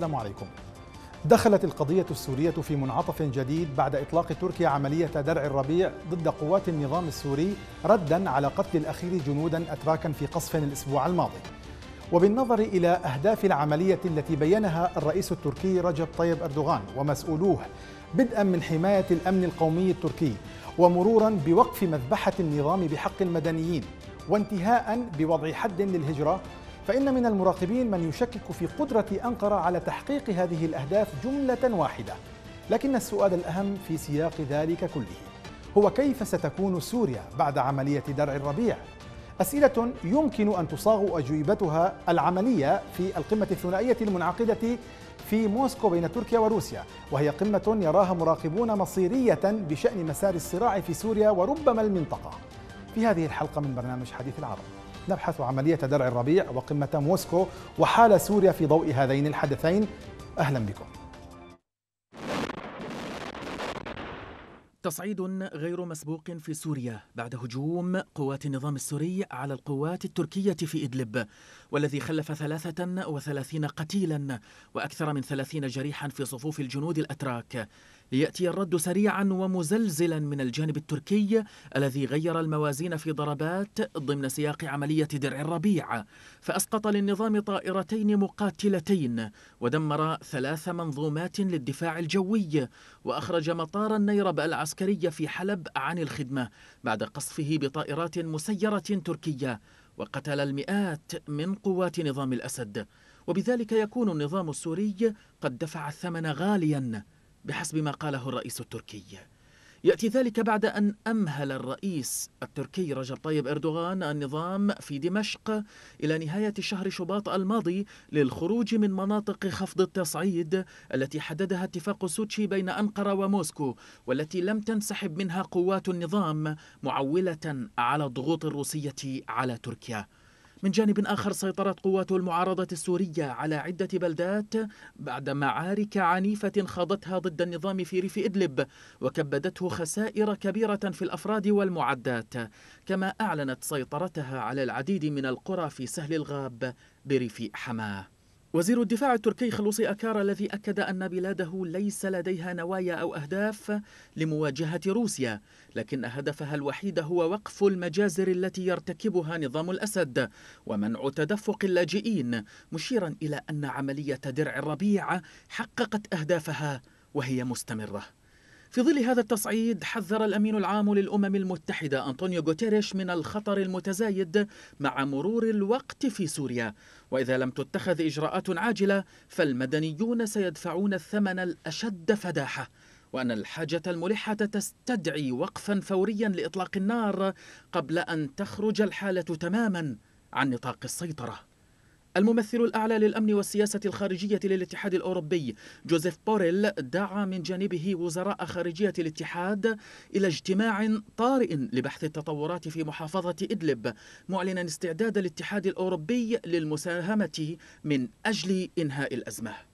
السلام عليكم دخلت القضية السورية في منعطف جديد بعد إطلاق تركيا عملية درع الربيع ضد قوات النظام السوري ردا على قتل الأخير جنودا أتراكا في قصف الأسبوع الماضي وبالنظر إلى أهداف العملية التي بينها الرئيس التركي رجب طيب أردوغان ومسؤولوه بدءا من حماية الأمن القومي التركي ومرورا بوقف مذبحة النظام بحق المدنيين وانتهاء بوضع حد للهجرة فإن من المراقبين من يشكك في قدرة أنقرة على تحقيق هذه الأهداف جملة واحدة لكن السؤال الأهم في سياق ذلك كله هو كيف ستكون سوريا بعد عملية درع الربيع؟ أسئلة يمكن أن تصاغ أجوبتها العملية في القمة الثنائية المنعقدة في موسكو بين تركيا وروسيا وهي قمة يراها مراقبون مصيرية بشأن مسار الصراع في سوريا وربما المنطقة في هذه الحلقة من برنامج حديث العرب نبحث عملية درع الربيع وقمة موسكو وحال سوريا في ضوء هذين الحدثين أهلا بكم تصعيد غير مسبوق في سوريا بعد هجوم قوات النظام السوري على القوات التركية في إدلب والذي خلف 33 قتيلا وأكثر من 30 جريحا في صفوف الجنود الأتراك ليأتي الرد سريعا ومزلزلا من الجانب التركي الذي غير الموازين في ضربات ضمن سياق عملية درع الربيع فأسقط للنظام طائرتين مقاتلتين ودمر ثلاث منظومات للدفاع الجوي وأخرج مطار النيرب العسكري في حلب عن الخدمة بعد قصفه بطائرات مسيرة تركية وقتل المئات من قوات نظام الأسد وبذلك يكون النظام السوري قد دفع الثمن غالياً بحسب ما قاله الرئيس التركي يأتي ذلك بعد أن أمهل الرئيس التركي رجب طيب إردوغان النظام في دمشق إلى نهاية شهر شباط الماضي للخروج من مناطق خفض التصعيد التي حددها اتفاق سوتشي بين أنقرة وموسكو والتي لم تنسحب منها قوات النظام معولة على الضغوط الروسية على تركيا من جانب آخر سيطرت قوات المعارضة السورية على عدة بلدات بعد معارك عنيفة خاضتها ضد النظام في ريف إدلب وكبدته خسائر كبيرة في الأفراد والمعدات كما أعلنت سيطرتها على العديد من القرى في سهل الغاب بريف حماه وزير الدفاع التركي خلوصي أكار الذي أكد أن بلاده ليس لديها نوايا أو أهداف لمواجهة روسيا لكن هدفها الوحيد هو وقف المجازر التي يرتكبها نظام الأسد ومنع تدفق اللاجئين مشيرا إلى أن عملية درع الربيع حققت أهدافها وهي مستمره في ظل هذا التصعيد حذر الأمين العام للأمم المتحدة أنطونيو غوتيريش من الخطر المتزايد مع مرور الوقت في سوريا وإذا لم تتخذ إجراءات عاجلة فالمدنيون سيدفعون الثمن الأشد فداحة وأن الحاجة الملحة تستدعي وقفا فوريا لإطلاق النار قبل أن تخرج الحالة تماما عن نطاق السيطره الممثل الأعلى للأمن والسياسة الخارجية للاتحاد الأوروبي جوزيف بوريل دعا من جانبه وزراء خارجية الاتحاد إلى اجتماع طارئ لبحث التطورات في محافظة إدلب معلنا استعداد الاتحاد الأوروبي للمساهمة من أجل إنهاء الأزمة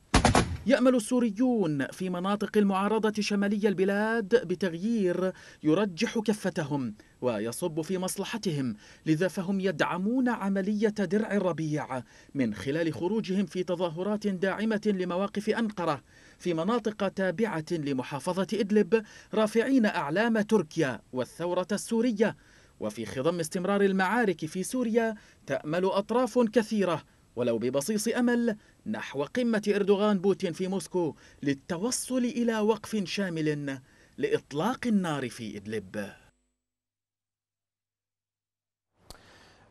يأمل السوريون في مناطق المعارضة شمالي البلاد بتغيير يرجح كفتهم ويصب في مصلحتهم لذا فهم يدعمون عملية درع الربيع من خلال خروجهم في تظاهرات داعمة لمواقف أنقرة في مناطق تابعة لمحافظة إدلب رافعين أعلام تركيا والثورة السورية وفي خضم استمرار المعارك في سوريا تأمل أطراف كثيرة ولو ببصيص أمل نحو قمة إردوغان بوتين في موسكو للتوصل إلى وقف شامل لإطلاق النار في إدلب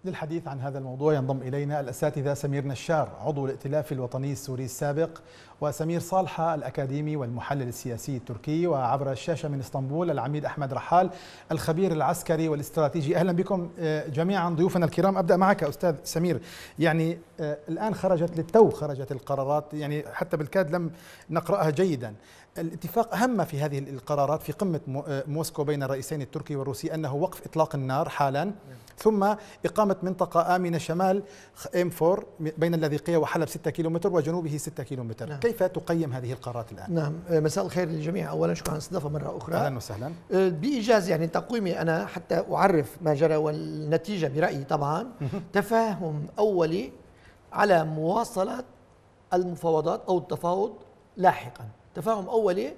للحديث عن هذا الموضوع ينضم إلينا الأساتذة سمير نشار عضو الائتلاف الوطني السوري السابق وسمير صالحة الأكاديمي والمحلل السياسي التركي وعبر الشاشة من اسطنبول العميد أحمد رحال الخبير العسكري والاستراتيجي أهلا بكم آه، جميعا ضيوفنا الكرام أبدأ معك أستاذ سمير يعني آه، الآن خرجت للتو خرجت القرارات يعني حتى بالكاد لم نقرأها جيدا الاتفاق أهم في هذه القرارات في قمة آه، موسكو بين الرئيسين التركي والروسي أنه وقف إطلاق النار حالا ثم إقامة منطقة آمنة شمال إم 4 بين اللاذقية وحلب 6 كيلومتر وجنوبه 6 كيلومتر نعم. كيف تقيم هذه القرارات الآن؟ نعم آه، مساء الخير للجميع أولا شكرا على الاستضافة مرة أخرى أهلا وسهلا آه، بإيجاز يعني تقويمي أنا حتى أعرف ما جرى والنتيجة برأيي طبعا تفاهم أولي على مواصلة المفاوضات أو التفاوض لاحقا تفاهم اولي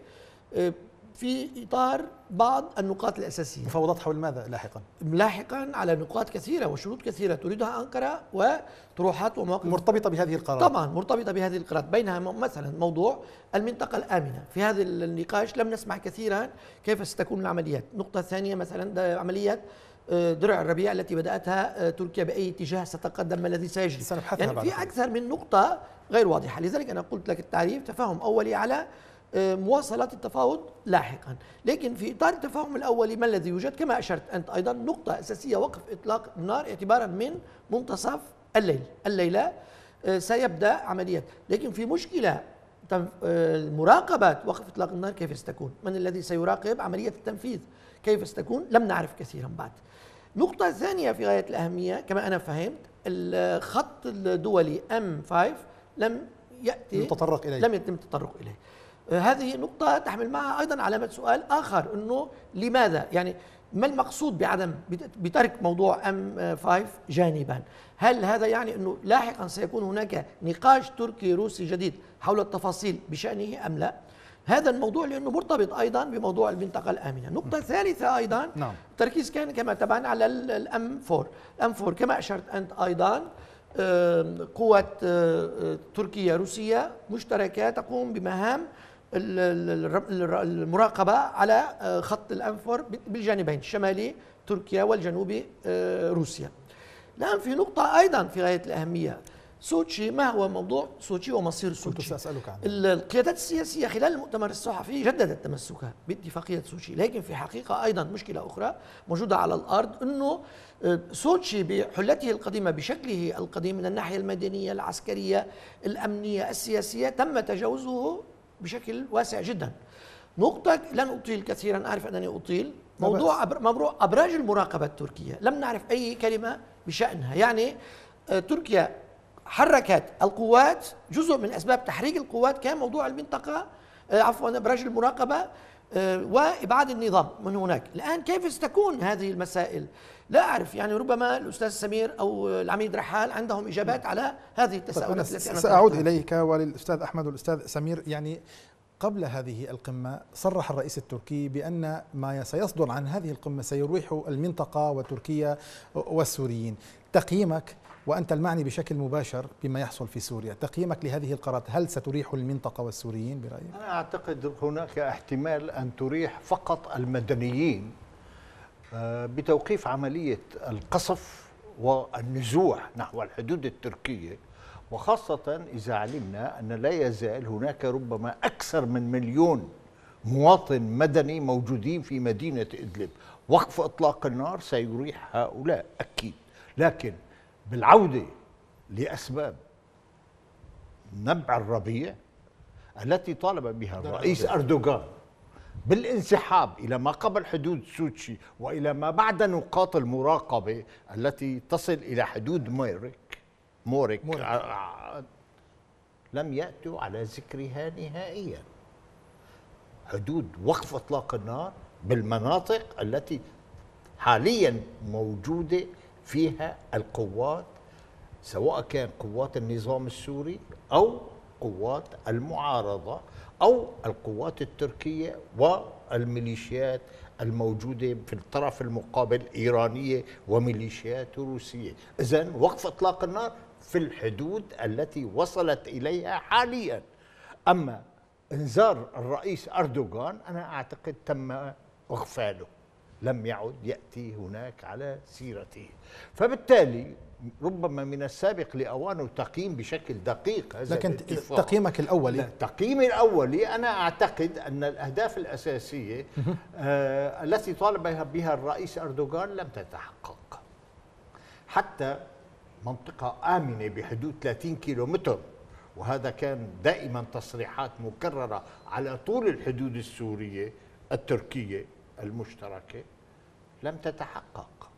آه، في اطار بعض النقاط الاساسيه مفاوضات حول ماذا لاحقا لاحقا على نقاط كثيره وشروط كثيره تريدها انقره وطروحات ومواقف مرتبطه بهذه القرارات طبعا مرتبطه بهذه القرارات بينها مثلا موضوع المنطقه الامنه في هذا النقاش لم نسمع كثيرا كيف ستكون العمليات نقطه ثانيه مثلا عمليه آه، درع الربيع التي بداتها آه، تركيا باي اتجاه ستقدم ما الذي سيجري سنبحثها يعني في اكثر من نقطه غير واضحه لذلك انا قلت لك التعريف تفاهم اولي على آه، مواصلة التفاوض لاحقا لكن في إطار التفاهم الأولي ما الذي يوجد كما أشرت أنت أيضا نقطة أساسية وقف إطلاق النار اعتبارا من منتصف الليل الليلة آه، سيبدأ عملية لكن في مشكلة آه، مراقبة وقف إطلاق النار كيف ستكون من الذي سيراقب عملية التنفيذ كيف ستكون لم نعرف كثيرا بعد نقطة ثانية في غاية الأهمية كما أنا فهمت الخط الدولي M5 لم يأتي إليه لم يتم التطرق إليه هذه نقطة تحمل معها أيضا علامة سؤال آخر أنه لماذا يعني ما المقصود بعدم بترك موضوع ام 5 جانبا؟ هل هذا يعني انه لاحقا سيكون هناك نقاش تركي روسي جديد حول التفاصيل بشانه ام لا؟ هذا الموضوع لانه مرتبط ايضا بموضوع المنطقه الامنه، نقطه نعم. ثالثه ايضا نعم. التركيز كان كما تبعنا على الام 4 ام 4 كما اشرت انت ايضا قوة تركيا روسيا مشتركة تقوم بمهام المراقبة على آه، خط الأنفر بالجانبين الشمالي تركيا والجنوبي آه، روسيا الآن نعم، في نقطة أيضا في غاية الأهمية سوتشي ما هو موضوع سوتشي ومصير سوتشي كنت سأسألك عنه القيادات السياسية خلال المؤتمر الصحفي جددت تمسكها باتفاقية سوتشي لكن في حقيقة أيضا مشكلة أخرى موجودة على الأرض أنه آه، سوتشي بحلته القديمة بشكله القديم من الناحية المدنية العسكرية الأمنية السياسية تم تجاوزه بشكل واسع جدا نقطة لن أطيل كثيرا أعرف أنني أطيل موضوع أبر... أبراج المراقبة التركية لم نعرف أي كلمة بشأنها يعني آه، تركيا حركت القوات جزء من أسباب تحريك القوات كان موضوع المنطقة آه، عفوا أبراج المراقبة آه، وابعاد النظام من هناك الان كيف ستكون هذه المسائل لا اعرف يعني ربما الاستاذ سمير او العميد رحال عندهم اجابات على هذه التساؤلات طيب، التي أنا ساعود اليك وللاستاذ احمد والاستاذ سمير يعني قبل هذه القمة صرح الرئيس التركي بأن ما سيصدر عن هذه القمة سيروح المنطقة وتركيا والسوريين تقييمك وأنت المعني بشكل مباشر بما يحصل في سوريا تقييمك لهذه القرارات هل ستريح المنطقة والسوريين برأيك؟ أنا أعتقد هناك احتمال أن تريح فقط المدنيين آه، بتوقيف عملية القصف والنزوح نحو الحدود التركية وخاصة إذا علمنا أن لا يزال هناك ربما أكثر من مليون مواطن مدني موجودين في مدينة إدلب وقف إطلاق النار سيريح هؤلاء أكيد لكن بالعودة لأسباب نبع الربيع التي طالب بها الرئيس أردوغان بالانسحاب إلى ما قبل حدود سوتشي وإلى ما بعد نقاط المراقبة التي تصل إلى حدود ميرك موريك, موريك. آه، آه، لم يأتوا على ذكرها نهائيا حدود وقف إطلاق النار بالمناطق التي حاليا موجودة فيها القوات سواء كان قوات النظام السوري او قوات المعارضه او القوات التركيه والميليشيات الموجوده في الطرف المقابل ايرانيه وميليشيات روسيه، اذا وقف اطلاق النار في الحدود التي وصلت اليها حاليا. اما انذار الرئيس اردوغان انا اعتقد تم اغفاله. لم يعد يأتي هناك على سيرته فبالتالي ربما من السابق لأوانه تقييم بشكل دقيق هذا لكن تقييمك الأولي تقييمي الأولي أنا أعتقد أن الأهداف الأساسية آه التي طالب بها الرئيس أردوغان لم تتحقق حتى منطقة آمنة بحدود 30 كيلومتر وهذا كان دائما تصريحات مكررة على طول الحدود السورية التركية المشتركه لم تتحقق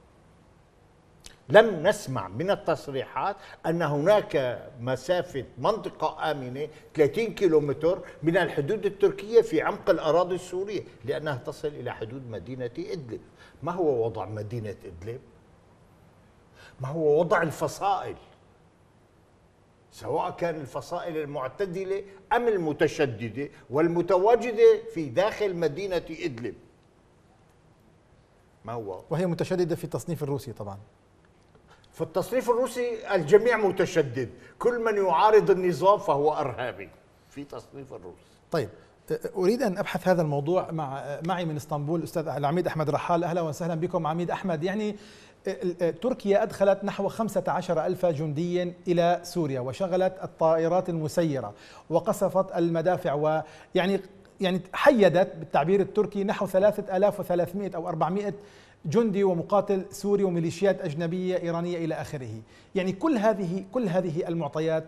لم نسمع من التصريحات ان هناك مسافه منطقه امنه 30 كيلومتر من الحدود التركيه في عمق الاراضي السوريه لانها تصل الى حدود مدينه ادلب، ما هو وضع مدينه ادلب؟ ما هو وضع الفصائل؟ سواء كان الفصائل المعتدله ام المتشدده والمتواجده في داخل مدينه ادلب. ما هو وهي متشدده في التصنيف الروسي طبعا في التصنيف الروسي الجميع متشدد كل من يعارض النظام فهو ارهابي في تصنيف الروسي طيب اريد ان ابحث هذا الموضوع مع معي من اسطنبول استاذ العميد احمد رحال اهلا وسهلا بكم عميد احمد يعني آه، آه، تركيا أدخلت نحو 15 ألف جندي إلى سوريا وشغلت الطائرات المسيرة وقصفت المدافع ويعني يعني حيدت بالتعبير التركي نحو 3300 أو 400 جندي ومقاتل سوري وميليشيات أجنبية إيرانية إلى آخره يعني كل هذه كل هذه المعطيات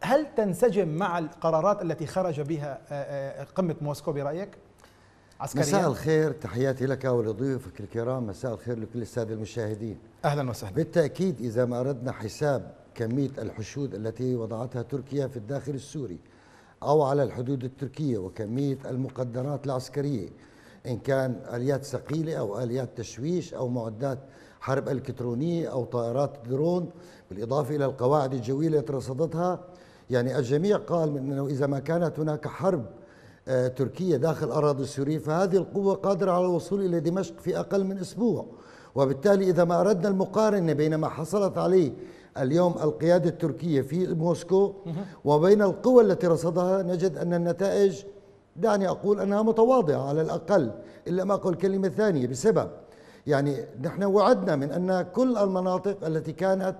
هل تنسجم مع القرارات التي خرج بها آه، آه، قمة موسكو برأيك؟ عسكريا مساء الخير تحياتي لك ولضيوفك الكرام مساء الخير لكل السادة المشاهدين أهلا وسهلا بالتأكيد إذا ما أردنا حساب كمية الحشود التي وضعتها تركيا في الداخل السوري أو على الحدود التركية وكمية المقدرات العسكرية إن كان آليات ثقيلة أو آليات تشويش أو معدات حرب إلكترونية أو طائرات درون بالإضافة إلى القواعد الجوية التي رصدتها يعني الجميع قال أنه إذا ما كانت هناك حرب آه، تركية داخل أراضي سوريا فهذه القوة قادرة على الوصول إلى دمشق في أقل من أسبوع وبالتالي إذا ما أردنا المقارنة بين ما حصلت عليه اليوم القيادة التركية في موسكو وبين القوى التي رصدها نجد أن النتائج دعني أقول أنها متواضعة على الأقل إلا ما أقول كلمة ثانية بسبب يعني نحن وعدنا من أن كل المناطق التي كانت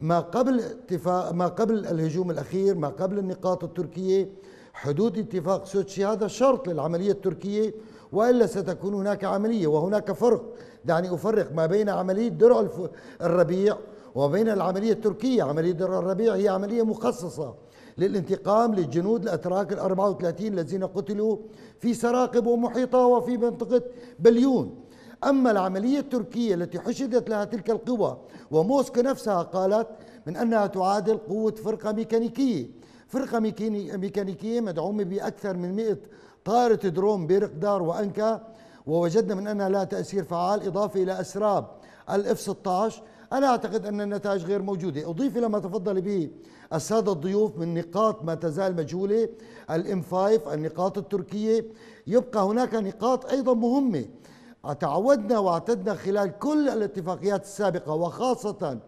ما قبل اتفاق ما قبل الهجوم الأخير ما قبل النقاط التركية حدود اتفاق سوتشي هذا شرط للعملية التركية والا ستكون هناك عمليه وهناك فرق دعني افرق ما بين عمليه درع الربيع وبين العملية التركية عملية در الربيع هي عملية مخصصة للانتقام للجنود الأتراك الأربعة وثلاثين الذين قتلوا في سراقب ومحيطها وفي منطقة بليون أما العملية التركية التي حشدت لها تلك القوى وموسكو نفسها قالت من أنها تعادل قوة فرقة ميكانيكية فرقة ميكانيكية مدعومة بأكثر من 100 طائرة درون برقدار وأنكا ووجدنا من أنها لها تأثير فعال إضافة إلى أسراب الإف 16 أنا أعتقد أن النتائج غير موجودة أضيف إلى ما تفضل به السادة الضيوف من نقاط ما تزال مجهولة الام 5 النقاط التركية يبقى هناك نقاط أيضا مهمة تعودنا واعتدنا خلال كل الاتفاقيات السابقة وخاصة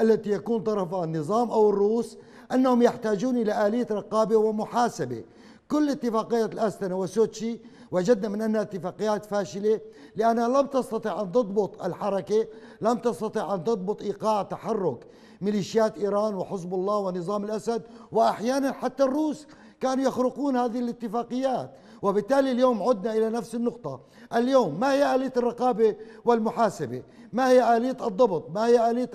التي يكون طرفها النظام أو الروس أنهم يحتاجون إلى آلية رقابة ومحاسبة كل اتفاقية الأستنا وسوتشي وجدنا من أنها اتفاقيات فاشلة لأنها لم تستطع أن تضبط الحركة لم تستطع أن تضبط إيقاع تحرك ميليشيات إيران وحزب الله ونظام الأسد وأحيانا حتى الروس كانوا يخرقون هذه الاتفاقيات وبالتالي اليوم عدنا إلى نفس النقطة اليوم ما هي آلية الرقابة والمحاسبة ما هي آلية الضبط ما هي آلية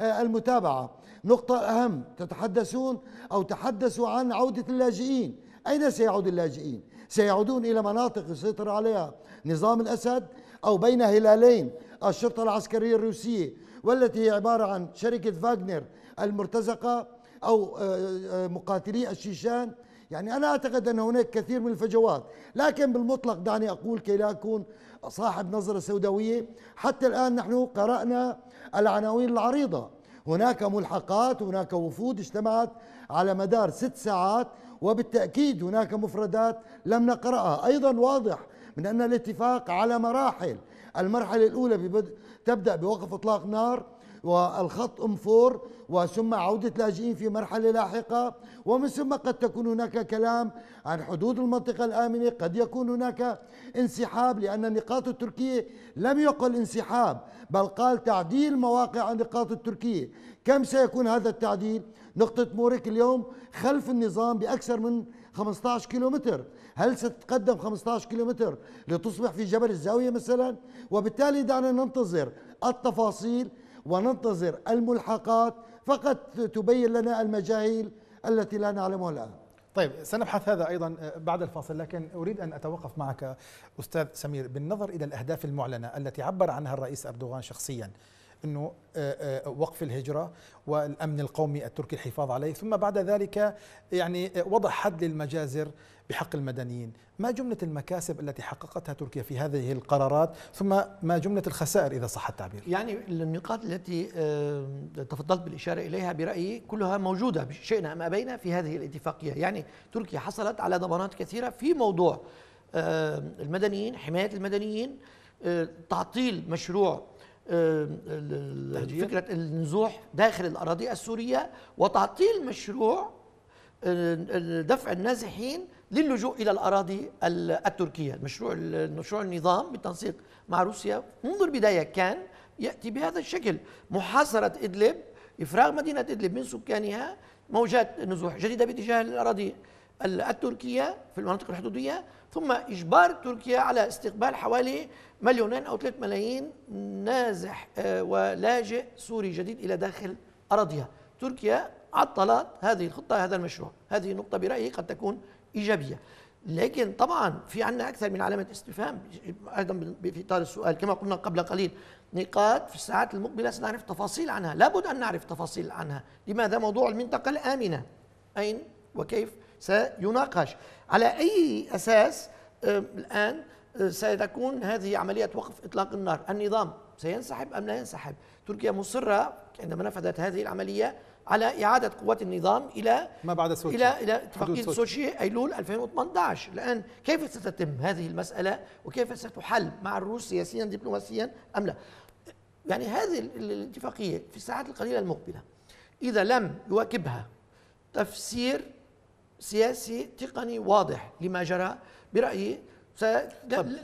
آه، المتابعة نقطة أهم تتحدثون أو تحدثوا عن عودة اللاجئين أين سيعود اللاجئين سيعودون إلى مناطق يسيطر عليها نظام الأسد أو بين هلالين الشرطة العسكرية الروسية والتي هي عبارة عن شركة فاغنر المرتزقة أو آه، آه، مقاتلي الشيشان يعني أنا أعتقد أن هناك كثير من الفجوات لكن بالمطلق دعني أقول كي لا أكون صاحب نظرة سوداوية حتى الآن نحن قرأنا العناوين العريضة هناك ملحقات هناك وفود اجتمعت على مدار ست ساعات وبالتأكيد هناك مفردات لم نقرأها أيضا واضح من أن الاتفاق على مراحل المرحلة الأولى ببدء تبدأ بوقف إطلاق نار والخط أم فور وثم عودة لاجئين في مرحلة لاحقة ومن ثم قد تكون هناك كلام عن حدود المنطقة الآمنة قد يكون هناك انسحاب لأن النقاط التركية لم يقل انسحاب بل قال تعديل مواقع النقاط التركية كم سيكون هذا التعديل نقطة موريك اليوم خلف النظام بأكثر من 15 كيلومتر هل ستتقدم 15 كيلومتر لتصبح في جبل الزاوية مثلا وبالتالي دعنا ننتظر التفاصيل وننتظر الملحقات فقط تبين لنا المجاهيل التي لا نعلمها الآن طيب سنبحث هذا ايضا آه، بعد الفاصل لكن اريد ان اتوقف معك استاذ سمير بالنظر الى الاهداف المعلنه التي عبر عنها الرئيس اردوغان شخصيا انه آه، آه، وقف الهجره والامن القومي التركي الحفاظ عليه ثم بعد ذلك يعني آه، وضع حد للمجازر بحق المدنيين ما جمله المكاسب التي حققتها تركيا في هذه القرارات ثم ما جمله الخسائر اذا صح التعبير يعني النقاط التي تفضلت بالاشاره اليها برايي كلها موجوده شئنا ام ابينا في هذه الاتفاقيه يعني تركيا حصلت على ضمانات كثيره في موضوع المدنيين حمايه المدنيين تعطيل مشروع آه، فكرة النزوح داخل الأراضي السورية وتعطيل مشروع آه، دفع النازحين للجوء إلى الأراضي التركية المشروع مشروع النظام بالتنسيق مع روسيا منذ البداية كان يأتي بهذا الشكل محاصرة إدلب إفراغ مدينة إدلب من سكانها موجات نزوح جديدة باتجاه الأراضي التركية في المناطق الحدودية ثم إجبار تركيا على استقبال حوالي مليونين أو ثلاث ملايين نازح آه، ولاجئ سوري جديد إلى داخل أراضيها تركيا عطلت هذه الخطة هذا المشروع هذه نقطة برأيي قد تكون إيجابية لكن طبعا في عندنا اكثر من علامه استفهام ايضا في اطار السؤال كما قلنا قبل قليل نقاط في الساعات المقبله سنعرف تفاصيل عنها لابد ان نعرف تفاصيل عنها لماذا موضوع المنطقه الامنه اين وكيف سيناقش على أي أساس آه، الآن آه، ستكون هذه عملية وقف إطلاق النار النظام سينسحب أم لا ينسحب تركيا مصرة عندما نفذت هذه العملية على إعادة قوات النظام إلى ما بعد سوشي إلى إلى اتفاقية سوشي أيلول 2018 الآن كيف ستتم هذه المسألة وكيف ستحل مع الروس سياسيا دبلوماسيا أم لا يعني هذه الاتفاقية في الساعات القليلة المقبلة إذا لم يواكبها تفسير سياسي تقني واضح لما جرى برأيي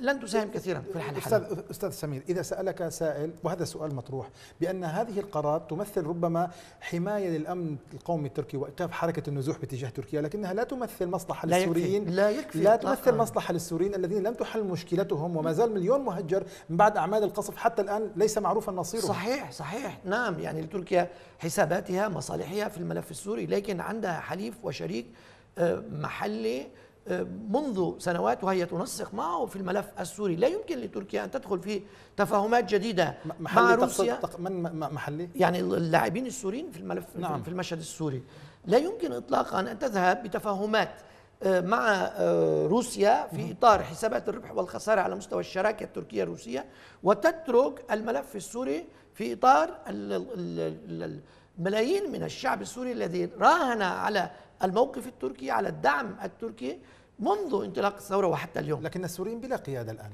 لن تساهم كثيرا في الحل أستاذ, أستاذ سمير إذا سألك سائل وهذا السؤال مطروح بأن هذه القرارات تمثل ربما حماية للأمن القومي التركي وإيقاف حركة النزوح باتجاه تركيا لكنها لا تمثل مصلحة لا للسوريين يكفي. لا, يكفي لا تمثل مصلحة للسوريين الذين لم تحل مشكلتهم وما زال مليون مهجر من بعد أعمال القصف حتى الآن ليس معروفا مصيره صحيح صحيح نعم يعني تركيا حساباتها مصالحها في الملف السوري لكن عندها حليف وشريك آه، محلي آه، منذ سنوات وهي تنسق معه في الملف السوري لا يمكن لتركيا أن تدخل في تفاهمات جديدة محلي مع روسيا من محلي؟ يعني اللاعبين السوريين في الملف نعم. في المشهد السوري لا يمكن إطلاقا أن تذهب بتفاهمات آه، مع روسيا في إطار حسابات الربح والخسارة على مستوى الشراكة التركية الروسية وتترك الملف السوري في إطار الملايين من الشعب السوري الذي راهن على الموقف التركي على الدعم التركي منذ انطلاق الثورة وحتى اليوم لكن السوريين بلا قيادة الآن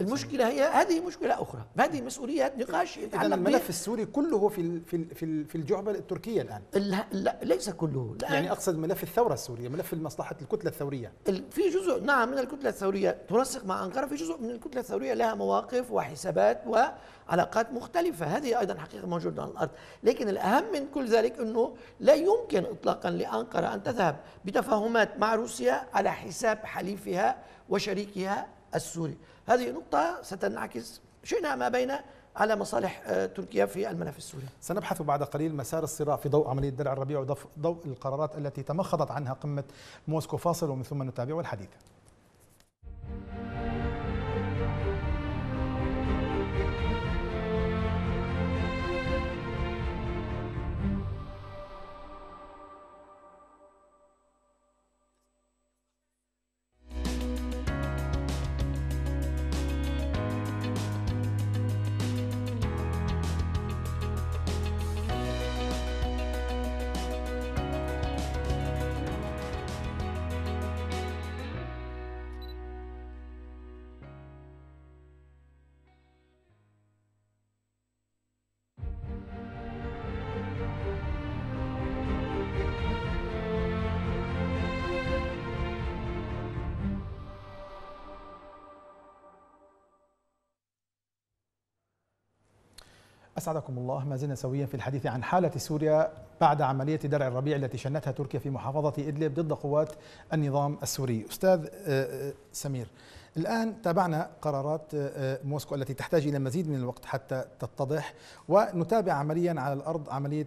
المشكله هي هذه مشكله اخرى هذه مسؤوليات نقاش يتعلق الملف السوري كله في في في, في الجعبه التركيه الان لا, لا ليس كله لا يعني اقصد ملف الثوره السوريه ملف مصلحه الكتله الثوريه في جزء نعم من الكتله الثوريه تنسق مع انقره في جزء من الكتله الثوريه لها مواقف وحسابات وعلاقات مختلفه هذه ايضا حقيقه موجوده على الارض لكن الاهم من كل ذلك انه لا يمكن اطلاقا لانقره ان تذهب بتفاهمات مع روسيا على حساب حليفها وشريكها السوري هذه نقطة ستنعكس شئنا ما بين على مصالح آه، تركيا في الملف السوري سنبحث بعد قليل مسار الصراع في ضوء عملية درع الربيع وضوء القرارات التي تمخضت عنها قمة موسكو فاصل ومن ثم نتابع الحديث أسعدكم الله ما زلنا سويا في الحديث عن حالة سوريا بعد عملية درع الربيع التي شنتها تركيا في محافظة إدلب ضد قوات النظام السوري أستاذ آه، آه، سمير الآن تابعنا قرارات آه، موسكو التي تحتاج إلى مزيد من الوقت حتى تتضح ونتابع عمليا على الأرض عملية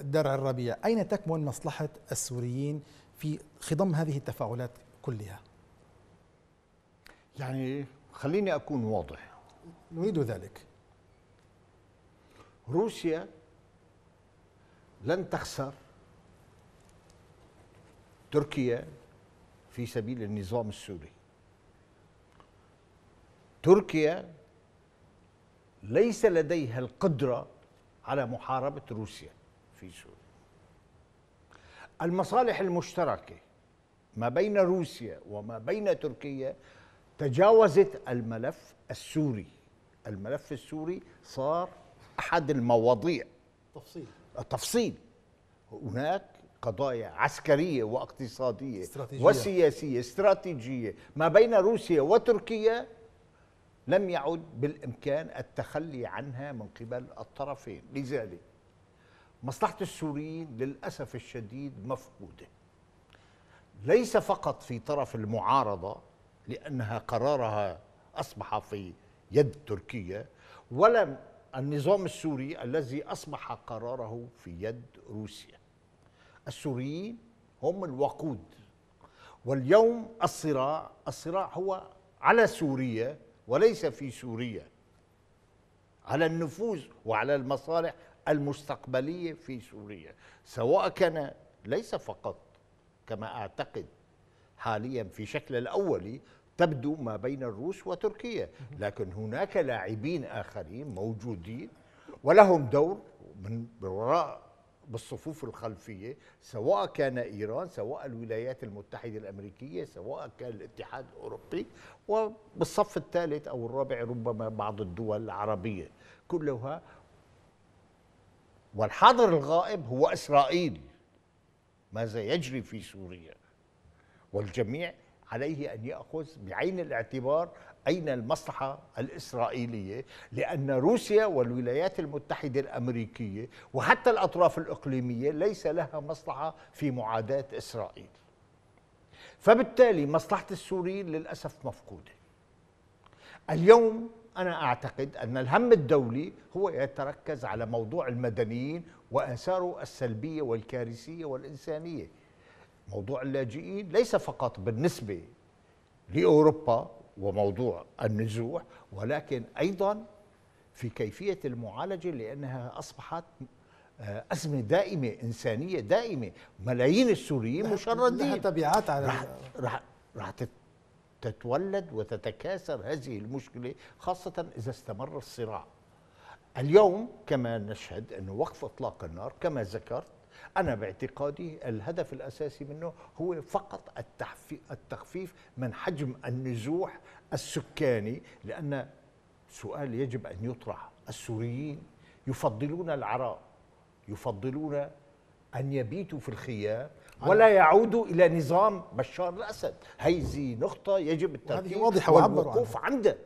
درع الربيع أين تكمن مصلحة السوريين في خضم هذه التفاعلات كلها يعني خليني أكون واضح نريد ذلك روسيا لن تخسر تركيا في سبيل النظام السوري تركيا ليس لديها القدرة على محاربة روسيا في سوريا المصالح المشتركة ما بين روسيا وما بين تركيا تجاوزت الملف السوري الملف السوري صار أحد المواضيع تفصيل التفصيل هناك قضايا عسكرية واقتصادية استراتيجية. وسياسية استراتيجية ما بين روسيا وتركيا لم يعد بالإمكان التخلي عنها من قبل الطرفين لذلك مصلحة السوريين للأسف الشديد مفقودة ليس فقط في طرف المعارضة لأنها قرارها أصبح في يد تركيا ولم النظام السوري الذي أصبح قراره في يد روسيا السوريين هم الوقود واليوم الصراع الصراع هو على سوريا وليس في سوريا على النفوذ وعلى المصالح المستقبلية في سوريا سواء كان ليس فقط كما أعتقد حاليا في شكل الأولي تبدو ما بين الروس وتركيا لكن هناك لاعبين آخرين موجودين ولهم دور من وراء بالصفوف الخلفية سواء كان إيران سواء الولايات المتحدة الأمريكية سواء كان الاتحاد الأوروبي وبالصف الثالث أو الرابع ربما بعض الدول العربية كلها والحاضر الغائب هو إسرائيل ماذا يجري في سوريا والجميع عليه أن يأخذ بعين الاعتبار أين المصلحة الإسرائيلية لأن روسيا والولايات المتحدة الأمريكية وحتى الأطراف الإقليمية ليس لها مصلحة في معاداة إسرائيل فبالتالي مصلحة السوريين للأسف مفقودة اليوم أنا أعتقد أن الهم الدولي هو يتركز على موضوع المدنيين وآثاره السلبية والكارثية والإنسانية موضوع اللاجئين ليس فقط بالنسبه لاوروبا وموضوع النزوح ولكن ايضا في كيفيه المعالجه لانها اصبحت آه، أزمة دائمة إنسانية دائمة ملايين السوريين مشردين لها تبعات على رح, رح, رح تتولد وتتكاثر هذه المشكلة خاصة إذا استمر الصراع اليوم كما نشهد أن وقف إطلاق النار كما ذكرت أنا باعتقادي الهدف الأساسي منه هو فقط التخفيف من حجم النزوح السكاني لأن سؤال يجب أن يطرح السوريين يفضلون العراء يفضلون أن يبيتوا في الخيام ولا يعودوا إلى نظام بشار الأسد هذه نقطة يجب التركيز والوقوف عنده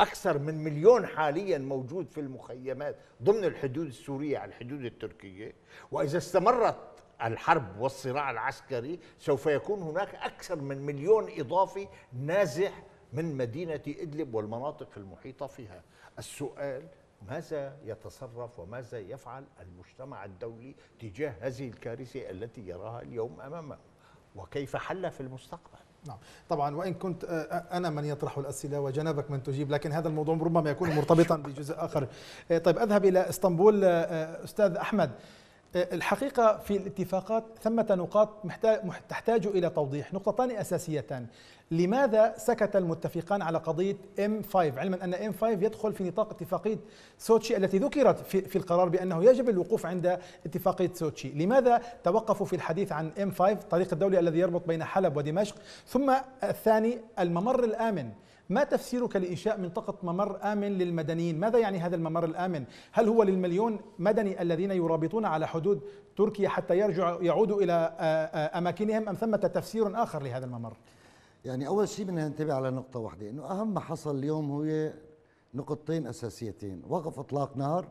أكثر من مليون حاليا موجود في المخيمات ضمن الحدود السورية على الحدود التركية وإذا استمرت الحرب والصراع العسكري سوف يكون هناك أكثر من مليون إضافي نازح من مدينة إدلب والمناطق المحيطة فيها السؤال ماذا يتصرف وماذا يفعل المجتمع الدولي تجاه هذه الكارثة التي يراها اليوم أمامه وكيف حل في المستقبل نعم طبعا وان كنت آه، آه، انا من يطرح الاسئله وجنابك من تجيب لكن هذا الموضوع ربما يكون مرتبطا بجزء اخر آه، طيب اذهب الى اسطنبول استاذ احمد آه، الحقيقة في الاتفاقات ثمة نقاط تحتاج إلى توضيح نقطتان أساسيتان لماذا سكت المتفقان على قضية M5 علما أن M5 يدخل في نطاق اتفاقية سوتشي التي ذكرت في القرار بأنه يجب الوقوف عند اتفاقية سوتشي لماذا توقفوا في الحديث عن M5 طريق الدولي الذي يربط بين حلب ودمشق ثم الثاني الممر الآمن ما تفسيرك لإنشاء منطقة ممر آمن للمدنيين ماذا يعني هذا الممر الآمن هل هو للمليون مدني الذين يرابطون على حدود تركيا حتى يرجع يعودوا إلى أماكنهم أم ثمة تفسير آخر لهذا الممر يعني أول شيء بدنا ننتبه على نقطة واحدة إنه أهم ما حصل اليوم هو نقطتين أساسيتين وقف إطلاق نار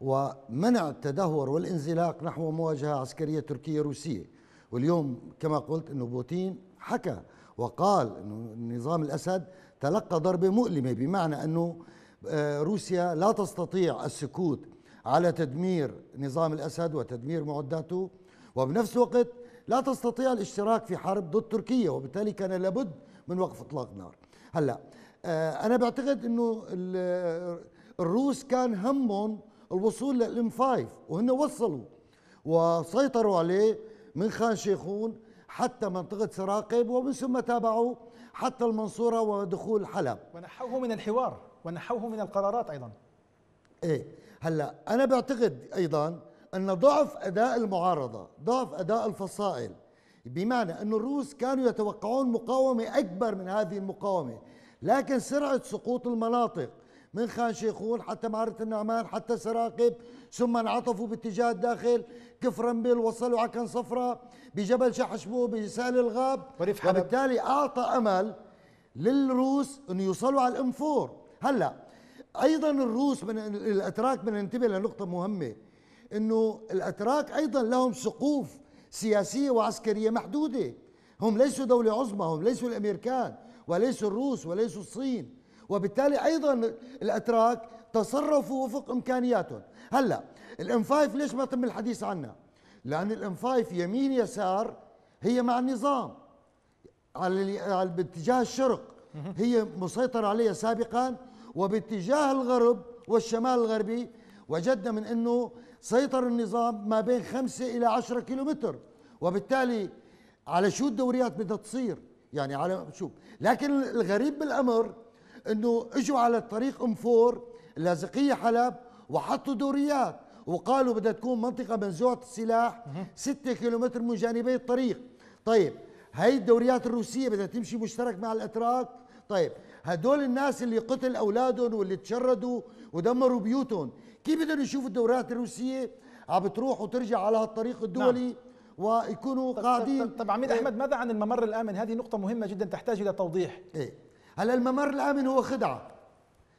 ومنع التدهور والانزلاق نحو مواجهة عسكرية تركية روسية واليوم كما قلت انه بوتين حكى وقال انه نظام الاسد تلقى ضربه مؤلمه بمعنى انه آه، روسيا لا تستطيع السكوت على تدمير نظام الاسد وتدمير معداته وبنفس الوقت لا تستطيع الاشتراك في حرب ضد تركيا وبالتالي كان لابد من وقف اطلاق نار هلا آه، انا بعتقد انه آه، الروس كان همهم الوصول للام 5 وهن وصلوا وسيطروا عليه من خان شيخون حتى منطقة سراقب ومن ثم تابعوا حتى المنصورة ودخول حلب ونحوه من الحوار ونحوه من القرارات أيضا إيه هلا أنا بعتقد أيضا أن ضعف أداء المعارضة ضعف أداء الفصائل بمعنى أن الروس كانوا يتوقعون مقاومة أكبر من هذه المقاومة لكن سرعة سقوط المناطق من خان شيخون حتى معرة النعمان حتى سراقب ثم انعطفوا باتجاه الداخل كفر بيل وصلوا عكن صفرة بجبل شحشبو بسال الغاب وبالتالي أعطى أمل للروس أن يوصلوا على الأنفور هلأ أيضا الروس من الأتراك بدنا ننتبه لنقطة مهمة أنه الأتراك أيضا لهم سقوف سياسية وعسكرية محدودة هم ليسوا دولة عظمى هم ليسوا الأمريكان وليسوا الروس وليسوا الصين وبالتالي ايضا الاتراك تصرفوا وفق امكانياتهم هلا الام 5 ليش ما تم الحديث عنها لان الام 5 يمين يسار هي مع النظام على باتجاه الشرق هي مسيطرة عليها سابقا وباتجاه الغرب والشمال الغربي وجدنا من أنه سيطر النظام ما بين خمسة إلى عشرة كيلومتر وبالتالي على شو الدوريات بدها تصير يعني على شو لكن الغريب بالأمر انه اجوا على الطريق ام فور اللاذقيه حلب وحطوا دوريات وقالوا بدها تكون منطقه منزوعه السلاح 6 كيلومتر من جانبي الطريق طيب هاي الدوريات الروسيه بدها تمشي مشترك مع الاتراك طيب هدول الناس اللي قتل اولادهم واللي تشردوا ودمروا بيوتهم كيف بدهم يشوفوا الدوريات الروسيه عم بتروح وترجع على هالطريق الدولي نعم. ويكونوا قاعدين طب عميد إيه؟ احمد ماذا عن الممر الامن هذه نقطه مهمه جدا تحتاج الى توضيح إيه؟ هلا الممر الامن هو خدعه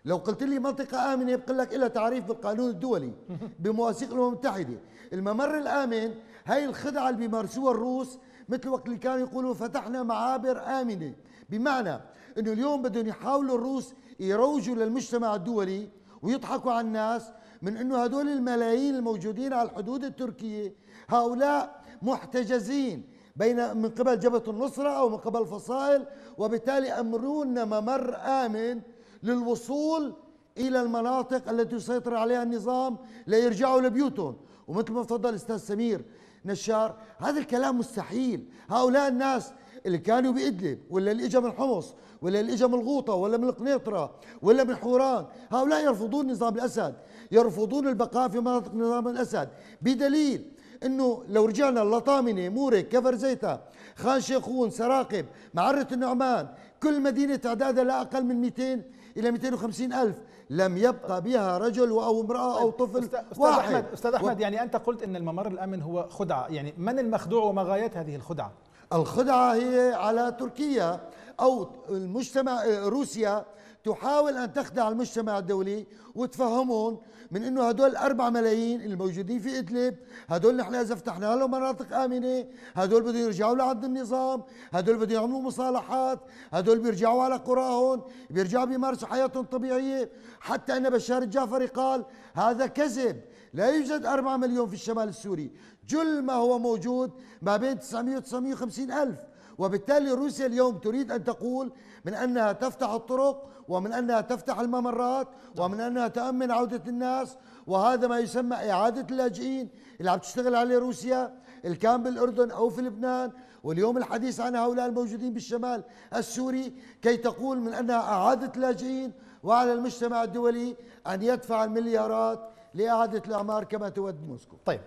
لو قلت لي منطقة آمنة بقول لك لها تعريف بالقانون الدولي بمواثيق الأمم المتحدة، الممر الآمن هي الخدعة اللي بيمارسوها الروس مثل وقت اللي كانوا يقولوا فتحنا معابر آمنة، بمعنى إنه اليوم بدهم يحاولوا الروس يروجوا للمجتمع الدولي ويضحكوا على الناس من إنه هدول الملايين الموجودين على الحدود التركية هؤلاء محتجزين بين من قبل جبهة النصرة أو من قبل الفصائل وبالتالي أمرون ممر آمن للوصول إلى المناطق التي يسيطر عليها النظام ليرجعوا لبيوتهم ومثل ما تفضل الأستاذ سمير نشار هذا الكلام مستحيل هؤلاء الناس اللي كانوا بإدلب ولا اللي إجا من حمص ولا اللي إجا من الغوطة ولا من القنيطرة ولا من حوران هؤلاء يرفضون نظام الأسد يرفضون البقاء في مناطق نظام الأسد بدليل انه لو رجعنا لطامنه مورك كفر زيتا خان شيخون سراقب معرة النعمان كل مدينة تعدادها لا أقل من 200 إلى 250 ألف لم يبقى بها رجل أو امرأة أو طيب، طفل أستاذ واحد أحمد أستاذ أحمد و... يعني أنت قلت أن الممر الأمن هو خدعة يعني من المخدوع وما غاية هذه الخدعة؟ الخدعة هي على تركيا أو المجتمع آه، روسيا تحاول أن تخدع المجتمع الدولي وتفهمهم من أنه هدول 4 ملايين الموجودين في إدلب هدول نحن إذا فتحنا لهم مناطق آمنة هدول بدهم يرجعوا لعند النظام هدول بدهم يعملوا مصالحات هدول بيرجعوا على قراهم بيرجعوا بيمارسوا حياتهم الطبيعية حتى أن بشار الجعفري قال هذا كذب لا يوجد 4 مليون في الشمال السوري جل ما هو موجود ما بين 900 و 950 ألف وبالتالي روسيا اليوم تريد أن تقول من أنها تفتح الطرق ومن أنها تفتح الممرات ومن أنها تأمن عودة الناس وهذا ما يسمى إعادة اللاجئين اللي عم تشتغل عليه روسيا اللي كان بالأردن أو في لبنان واليوم الحديث عن هؤلاء الموجودين بالشمال السوري كي تقول من أنها إعادة اللاجئين وعلى المجتمع الدولي أن يدفع المليارات لإعادة الأعمار كما تود موسكو طيب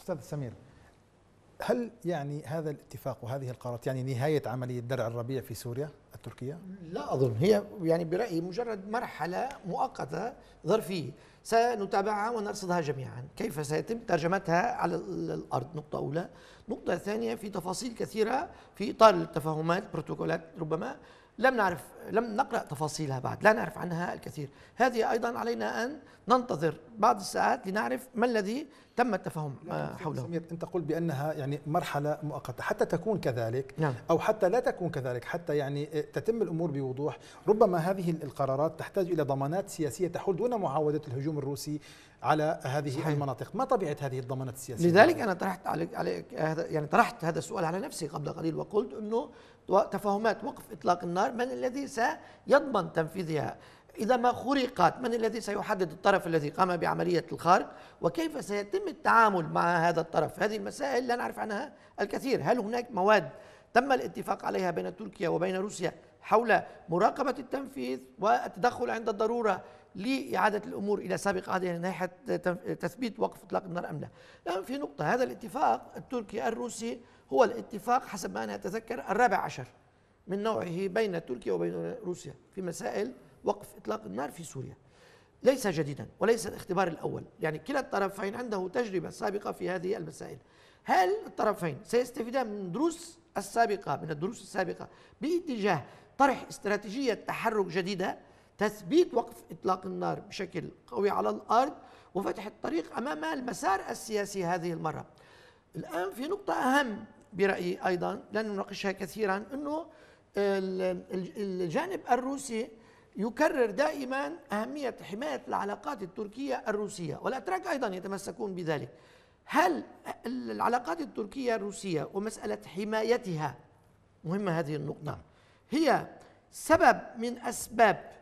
أستاذ سمير هل يعني هذا الاتفاق وهذه القرارات يعني نهاية عملية درع الربيع في سوريا التركية؟ لا أظن هي يعني برأيي مجرد مرحلة مؤقتة ظرفية سنتابعها ونرصدها جميعا كيف سيتم ترجمتها على الأرض نقطة أولى نقطة ثانية في تفاصيل كثيرة في إطار التفاهمات بروتوكولات ربما لم نعرف لم نقرأ تفاصيلها بعد لا نعرف عنها الكثير هذه أيضا علينا أن ننتظر بعض الساعات لنعرف ما الذي تم التفاهم آه، حوله سمير أنت قلت بأنها يعني مرحلة مؤقتة حتى تكون كذلك نعم. أو حتى لا تكون كذلك حتى يعني آه، تتم الأمور بوضوح ربما هذه القرارات تحتاج إلى ضمانات سياسية تحول دون معاودة الهجوم الروسي على هذه صحيح. المناطق ما طبيعة هذه الضمانات السياسية لذلك أنا طرحت عليك, عليك يعني طرحت هذا السؤال على نفسي قبل قليل وقلت أنه تفاهمات وقف إطلاق النار من الذي سيضمن تنفيذها إذا ما خرقت من الذي سيحدد الطرف الذي قام بعملية الخارق وكيف سيتم التعامل مع هذا الطرف هذه المسائل لا نعرف عنها الكثير هل هناك مواد تم الاتفاق عليها بين تركيا وبين روسيا حول مراقبة التنفيذ والتدخل عند الضرورة لإعادة الأمور إلى سابق عهدها ناحية تثبيت وقف إطلاق النار أم لا الآن في نقطة هذا الاتفاق التركي الروسي هو الاتفاق حسب ما أنا أتذكر الرابع عشر من نوعه بين تركيا وبين روسيا في مسائل وقف إطلاق النار في سوريا ليس جديدا وليس الاختبار الأول يعني كلا الطرفين عنده تجربة سابقة في هذه المسائل هل الطرفين سيستفيدان من دروس السابقة من الدروس السابقة باتجاه طرح استراتيجية تحرك جديدة تثبيت وقف إطلاق النار بشكل قوي على الأرض وفتح الطريق أمام المسار السياسي هذه المرة الآن في نقطة أهم برأيي أيضا لن نناقشها كثيرا أنه الجانب الروسي يكرر دائما أهمية حماية العلاقات التركية الروسية والأتراك أيضا يتمسكون بذلك هل العلاقات التركية الروسية ومسألة حمايتها مهمة هذه النقطة نعم. هي سبب من أسباب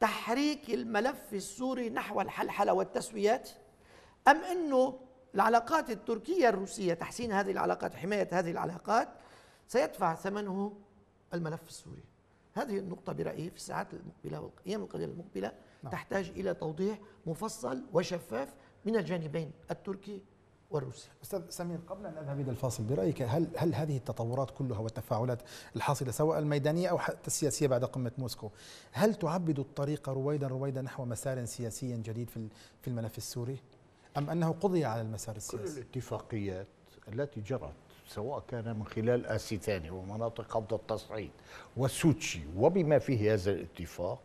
تحريك الملف السوري نحو الحلحلة والتسويات أم أنه العلاقات التركية الروسية تحسين هذه العلاقات حماية هذه العلاقات سيدفع ثمنه الملف السوري هذه النقطة برأيي في الساعات المقبلة والأيام القليلة المقبلة نعم. تحتاج إلى توضيح مفصل وشفاف من الجانبين التركي والروسي استاذ سمير قبل ان أذهب الى الفاصل برايك هل هل هذه التطورات كلها والتفاعلات الحاصله سواء الميدانيه او حتى السياسيه بعد قمه موسكو هل تعبد الطريق رويدا رويدا نحو مسار سياسي جديد في في الملف السوري؟ أم أنه قضي على المسار السياسي؟ كل الاتفاقيات التي جرت سواء كان من خلال ثاني ومناطق قبضه التصعيد وسوتشي وبما فيه هذا الاتفاق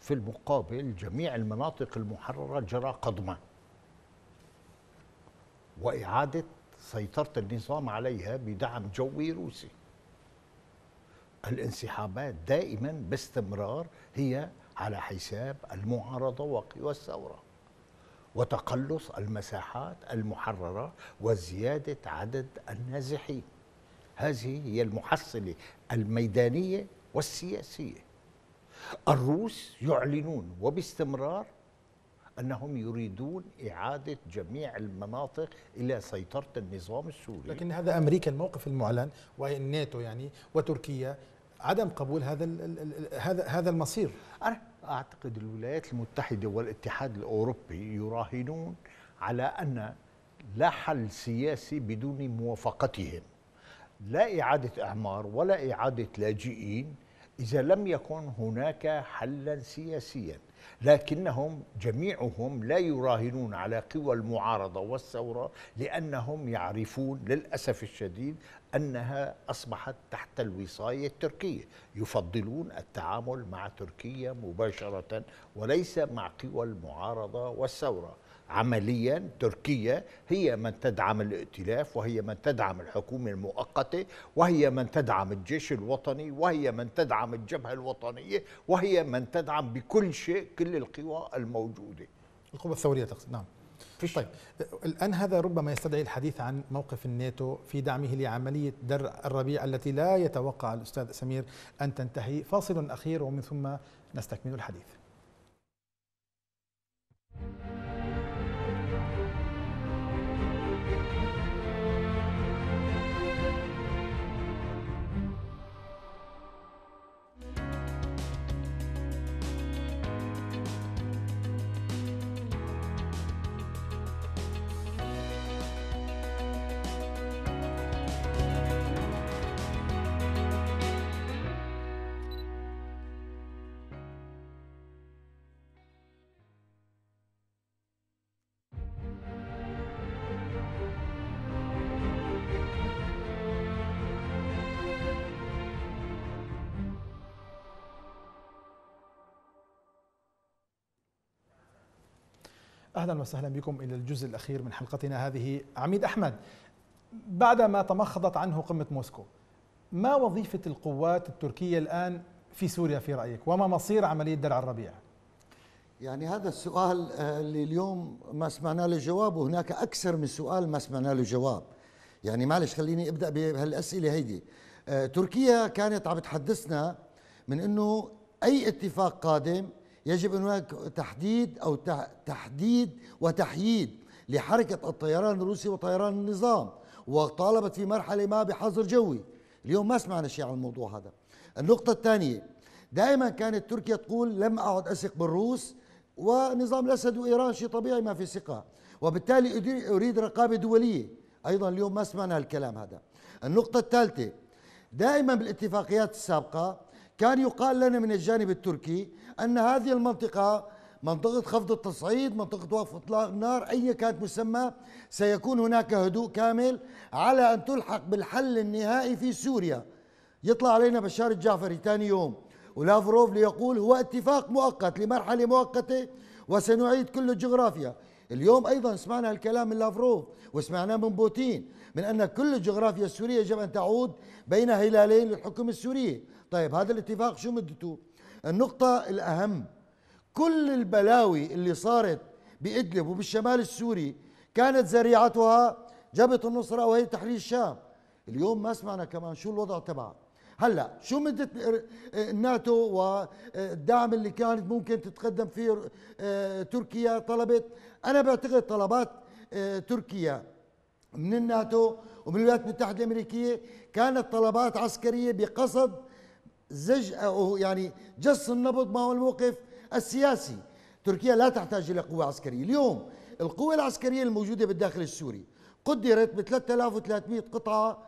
في المقابل جميع المناطق المحررة جرى قضمة وإعادة سيطرة النظام عليها بدعم جوي روسي الانسحابات دائما باستمرار هي على حساب المعارضة وقوى الثوره وتقلص المساحات المحررة وزيادة عدد النازحين هذه هي المحصلة الميدانية والسياسية الروس يعلنون وباستمرار انهم يريدون اعاده جميع المناطق الى سيطره النظام السوري لكن هذا امريكا الموقف المعلن وهي الناتو يعني وتركيا عدم قبول هذا هذا هذا المصير أعتقد الولايات المتحدة والاتحاد الأوروبي يراهنون على أن لا حل سياسي بدون موافقتهم لا إعادة أعمار ولا إعادة لاجئين إذا لم يكن هناك حلا سياسيا لكنهم جميعهم لا يراهنون على قوى المعارضه والثوره لانهم يعرفون للاسف الشديد انها اصبحت تحت الوصايه التركيه، يفضلون التعامل مع تركيا مباشره وليس مع قوى المعارضه والثوره. عمليا تركيا هي من تدعم الائتلاف وهي من تدعم الحكومة المؤقتة وهي من تدعم الجيش الوطني وهي من تدعم الجبهة الوطنية وهي من تدعم بكل شيء كل القوى الموجودة القوى الثورية تقصد نعم فيش. طيب الآن هذا ربما يستدعي الحديث عن موقف الناتو في دعمه لعملية درع الربيع التي لا يتوقع الأستاذ سمير أن تنتهي فاصل أخير ومن ثم نستكمل الحديث أهلا وسهلا بكم إلى الجزء الأخير من حلقتنا هذه عميد أحمد بعد ما تمخضت عنه قمة موسكو ما وظيفة القوات التركية الآن في سوريا في رأيك وما مصير عملية درع الربيع يعني هذا السؤال آه، اللي اليوم ما سمعنا له جواب وهناك أكثر من سؤال ما سمعنا له جواب يعني معلش خليني أبدأ بهالأسئلة هيدي آه، تركيا كانت عم تحدثنا من أنه أي اتفاق قادم يجب أن هناك تحديد أو تحديد وتحييد لحركة الطيران الروسي وطيران النظام وطالبت في مرحلة ما بحظر جوي اليوم ما سمعنا شيء عن الموضوع هذا النقطة الثانية دائما كانت تركيا تقول لم أعد أثق بالروس ونظام الأسد وإيران شيء طبيعي ما في ثقة وبالتالي أريد رقابة دولية أيضا اليوم ما سمعنا هالكلام هذا النقطة الثالثة دائما بالاتفاقيات السابقة كان يقال لنا من الجانب التركي أن هذه المنطقة منطقة خفض التصعيد منطقة وقف إطلاق النار أيا كانت مسمى سيكون هناك هدوء كامل على أن تلحق بالحل النهائي في سوريا يطلع علينا بشار الجعفري ثاني يوم ولافروف ليقول هو اتفاق مؤقت لمرحلة مؤقتة وسنعيد كل الجغرافيا اليوم أيضا سمعنا الكلام من لافروف وسمعناه من بوتين من أن كل الجغرافيا السورية يجب أن تعود بين هلالين للحكم السوري طيب هذا الاتفاق شو مدته النقطة الأهم كل البلاوي اللي صارت بإدلب وبالشمال السوري كانت ذريعتها جبهة النصرة وهي تحرير الشام اليوم ما سمعنا كمان شو الوضع تبعها هلا شو مدة الناتو والدعم اللي كانت ممكن تتقدم فيه آه، تركيا طلبت انا بعتقد طلبات آه، تركيا من الناتو ومن الولايات المتحدة الأمريكية كانت طلبات عسكرية بقصد زج أو يعني جص النبض ما هو الموقف السياسي تركيا لا تحتاج إلى قوة عسكرية اليوم القوة العسكرية الموجودة بالداخل السوري قدرت ب 3300 قطعة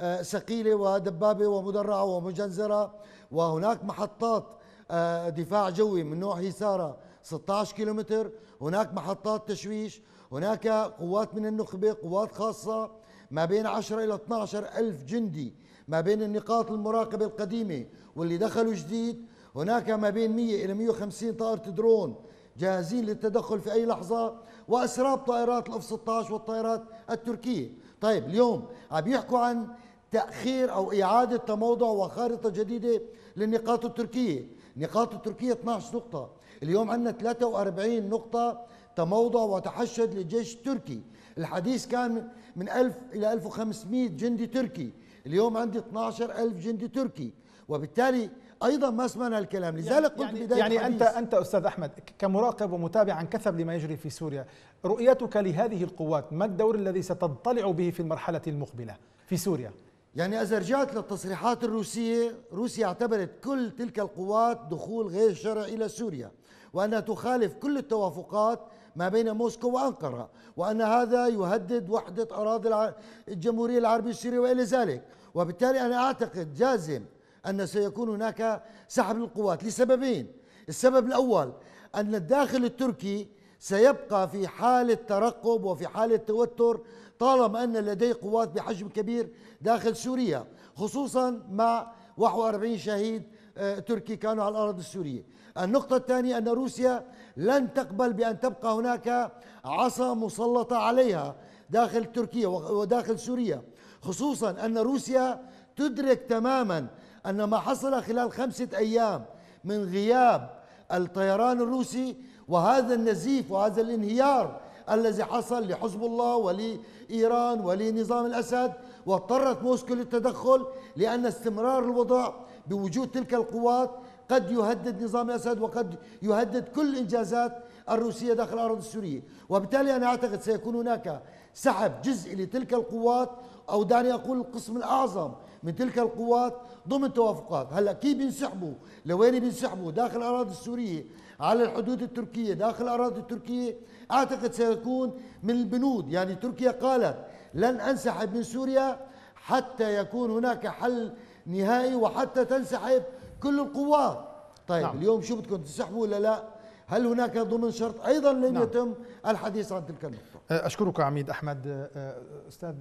آه، ثقيلة ودبابة ومدرعة ومجنزرة وهناك محطات آه، دفاع جوي من نوع هيسارة 16 كيلومتر هناك محطات تشويش هناك قوات من النخبة قوات خاصة ما بين 10 إلى 12 ألف جندي ما بين النقاط المراقبة القديمة واللي دخلوا جديد هناك ما بين 100 إلى 150 طائرة درون جاهزين للتدخل في أي لحظة وأسراب طائرات الاف 16 والطائرات التركية طيب اليوم عم يحكوا عن تأخير أو إعادة تموضع وخارطة جديدة للنقاط التركية نقاط التركية 12 نقطة اليوم عندنا 43 نقطة تموضع وتحشد للجيش التركي الحديث كان من 1000 إلى 1500 جندي تركي اليوم عندي 12000 جندي تركي وبالتالي ايضا ما سمعنا الكلام لذلك يعني قلت يعني- بدايه يعني انت انت استاذ احمد كمراقب ومتابع عن كثب لما يجري في سوريا رؤيتك لهذه القوات ما الدور الذي ستضطلع به في المرحله المقبله في سوريا يعني اذا رجعت للتصريحات الروسيه روسيا اعتبرت كل تلك القوات دخول غير شرعي الى سوريا وانها تخالف كل التوافقات ما بين موسكو وأنقرة وأن هذا يهدد وحدة أراضي الجمهورية العربية السورية وإلى ذلك وبالتالي أنا أعتقد جازم أن سيكون هناك سحب للقوات لسببين السبب الأول أن الداخل التركي سيبقى في حالة ترقب وفي حالة توتر طالما أن لديه قوات بحجم كبير داخل سوريا خصوصا مع 41 شهيد آه، تركي كانوا على الأراضي السورية النقطة الثانية أن روسيا لن تقبل بأن تبقى هناك عصا مسلطة عليها داخل تركيا وداخل سوريا خصوصا أن روسيا تدرك تماما أن ما حصل خلال خمسة أيام من غياب الطيران الروسي وهذا النزيف وهذا الانهيار الذي حصل لحزب الله ولإيران ولنظام الأسد واضطرت موسكو للتدخل لأن استمرار الوضع بوجود تلك القوات قد يهدد نظام الأسد وقد يهدد كل إنجازات الروسية داخل الأراضي السورية وبالتالي أنا أعتقد سيكون هناك سحب جزئي لتلك القوات أو دعني أقول القسم الأعظم من تلك القوات ضمن توافقات هلا كيف بينسحبوا لوين بينسحبوا داخل الاراضي السوريه على الحدود التركيه داخل الاراضي التركيه اعتقد سيكون من البنود يعني تركيا قالت لن انسحب من سوريا حتى يكون هناك حل نهائي وحتى تنسحب كل القوات طيب نعم. اليوم شو بدكم تسحبوا ولا لا هل هناك ضمن شرط ايضا لم نعم. يتم الحديث عن تلك النقطه أه، اشكرك عميد احمد أه، استاذ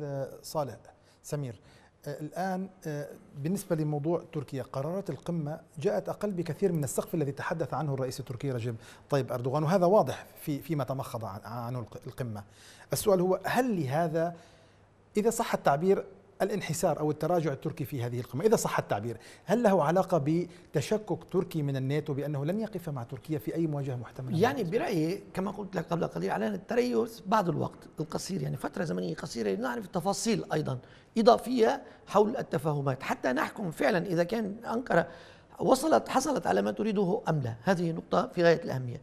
صالح سمير أه، الان بالنسبه لموضوع تركيا قرارات القمه جاءت اقل بكثير من السقف الذي تحدث عنه الرئيس التركي رجب طيب اردوغان وهذا واضح في فيما تمخض عنه القمه السؤال هو هل لهذا اذا صح التعبير الانحسار أو التراجع التركي في هذه القمة إذا صح التعبير هل له علاقة بتشكك تركي من الناتو بأنه لن يقف مع تركيا في أي مواجهة محتملة يعني برأيي كما قلت لك قبل قليل علينا التريث بعد الوقت القصير يعني فترة زمنية قصيرة لنعرف التفاصيل أيضا إضافية حول التفاهمات حتى نحكم فعلا إذا كان أنقرة وصلت حصلت على ما تريده أم لا هذه نقطة في غاية الأهمية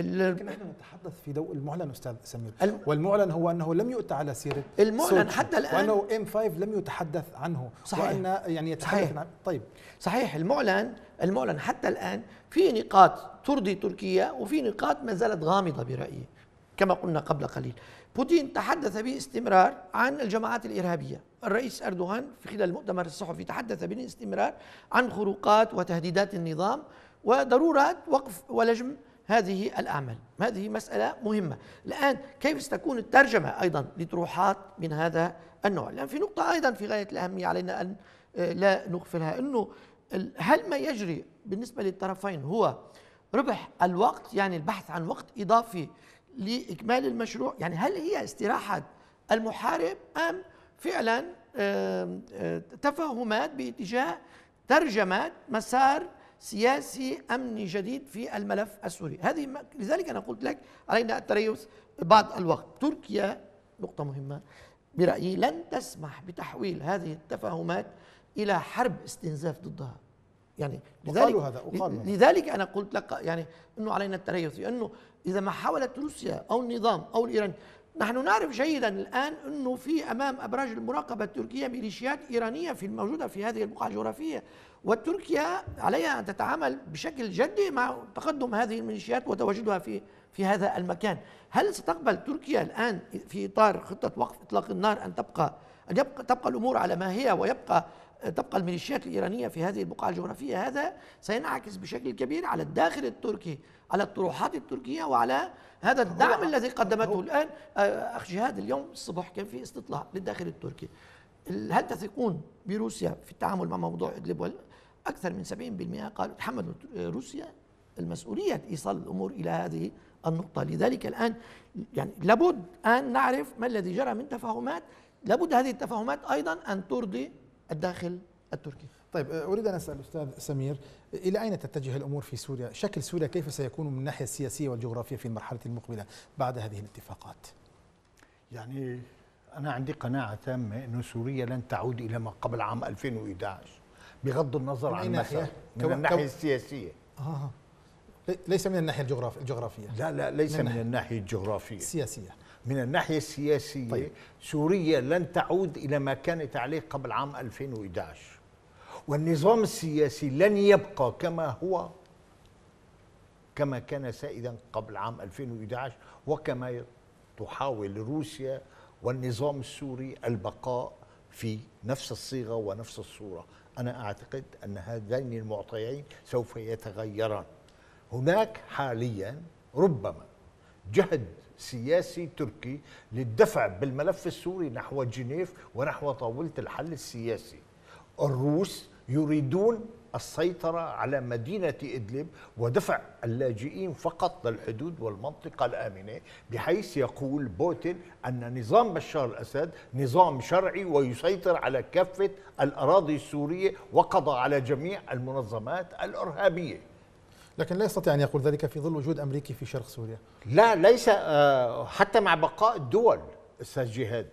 لكن نحن نتحدث في ضوء المعلن استاذ سمير والمعلن هو انه لم يؤتى على سيره المعلن حتى الان وانه ام 5 لم يتحدث عنه صحيح وان يعني يتحدث صحيح. عن طيب صحيح المعلن المعلن حتى الان في نقاط ترضي تركيا وفي نقاط ما زالت غامضه برايي كما قلنا قبل قليل بوتين تحدث باستمرار عن الجماعات الارهابيه الرئيس اردوغان في خلال المؤتمر الصحفي تحدث باستمرار عن خروقات وتهديدات النظام وضروره وقف ولجم هذه الأعمال هذه مسألة مهمة الآن كيف ستكون الترجمة أيضا لطروحات من هذا النوع لأن في نقطة أيضا في غاية الأهمية علينا أن آه، لا نغفلها أنه هل ما يجري بالنسبة للطرفين هو ربح الوقت يعني البحث عن وقت إضافي لإكمال المشروع يعني هل هي استراحة المحارب أم فعلا آه، تفاهمات باتجاه ترجمة مسار سياسي أمني جديد في الملف السوري هذه لذلك أنا قلت لك علينا التريث بعض الوقت تركيا نقطة مهمة برأيي لن تسمح بتحويل هذه التفاهمات إلى حرب استنزاف ضدها يعني لذلك هذا أقالوا. لذلك أنا قلت لك يعني أنه علينا التريث لأنه إذا ما حاولت روسيا أو النظام أو الإيران نحن نعرف جيدا الآن أنه في أمام أبراج المراقبة التركية ميليشيات إيرانية في الموجودة في هذه البقعة الجغرافية وتركيا عليها أن تتعامل بشكل جدي مع تقدم هذه الميليشيات وتواجدها في في هذا المكان هل ستقبل تركيا الآن في إطار خطة وقف إطلاق النار أن تبقى أن يبقى تبقى الأمور على ما هي ويبقى تبقى الميليشيات الإيرانية في هذه البقعة الجغرافية هذا سينعكس بشكل كبير على الداخل التركي على الطروحات التركية وعلى هذا الدعم الذي قدمته الآن آه، أخ جهاد اليوم الصبح كان في استطلاع للداخل التركي هل تثقون بروسيا في التعامل مع موضوع إدلب أكثر من 70% قالوا تحملوا روسيا المسؤولية إيصال الأمور إلى هذه النقطة لذلك الآن يعني لابد أن نعرف ما الذي جرى من تفاهمات لابد هذه التفاهمات أيضا أن ترضي الداخل التركي طيب آه، أريد أن أسأل أستاذ سمير إلى أين تتجه الأمور في سوريا؟ شكل سوريا كيف سيكون من الناحية السياسية والجغرافية في المرحلة المقبلة بعد هذه الاتفاقات؟ يعني أنا عندي قناعة تامة أن سوريا لن تعود إلى ما قبل عام 2011 بغض النظر عن المسار من الناحيه السياسيه آه. آه. ليس من الناحيه الجغرافيه لا لا ليس من, من الناحيه الجغرافيه السياسيه من الناحيه السياسيه طيب. سوريا لن تعود الى ما كانت عليه قبل عام 2011 والنظام السياسي لن يبقى كما هو كما كان سائدا قبل عام 2011 وكما تحاول روسيا والنظام السوري البقاء في نفس الصيغه ونفس الصوره أنا أعتقد أن هذين المعطيين سوف يتغيران هناك حاليا ربما جهد سياسي تركي للدفع بالملف السوري نحو جنيف ونحو طاولة الحل السياسي الروس يريدون السيطرة على مدينة إدلب ودفع اللاجئين فقط للحدود والمنطقة الآمنة بحيث يقول بوتين أن نظام بشار الأسد نظام شرعي ويسيطر على كافة الأراضي السورية وقضى على جميع المنظمات الإرهابية لكن لا يستطيع أن يقول ذلك في ظل وجود أمريكي في شرق سوريا لا ليس آه، حتى مع بقاء الدول أستاذ جهاد